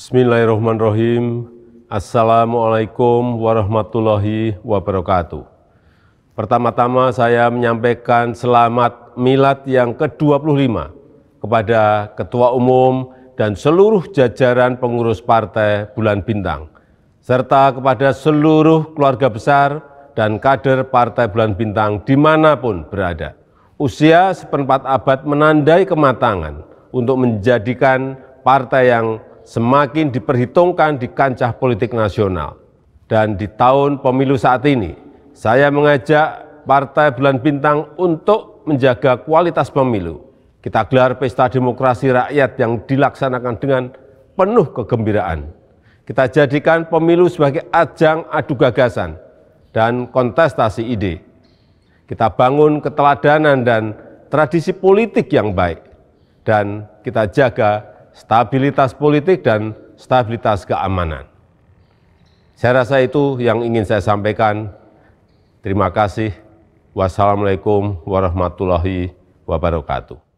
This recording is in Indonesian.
Bismillahirrahmanirrahim. Assalamualaikum warahmatullahi wabarakatuh. Pertama-tama saya menyampaikan selamat milad yang ke-25 kepada Ketua Umum dan seluruh jajaran pengurus Partai Bulan Bintang, serta kepada seluruh keluarga besar dan kader Partai Bulan Bintang dimanapun berada. Usia seperempat abad menandai kematangan untuk menjadikan partai yang semakin diperhitungkan di kancah politik nasional. Dan di tahun pemilu saat ini, saya mengajak Partai Bulan Bintang untuk menjaga kualitas pemilu. Kita gelar pesta demokrasi rakyat yang dilaksanakan dengan penuh kegembiraan. Kita jadikan pemilu sebagai ajang adu gagasan dan kontestasi ide. Kita bangun keteladanan dan tradisi politik yang baik, dan kita jaga stabilitas politik dan stabilitas keamanan. Saya rasa itu yang ingin saya sampaikan. Terima kasih. Wassalamualaikum warahmatullahi wabarakatuh.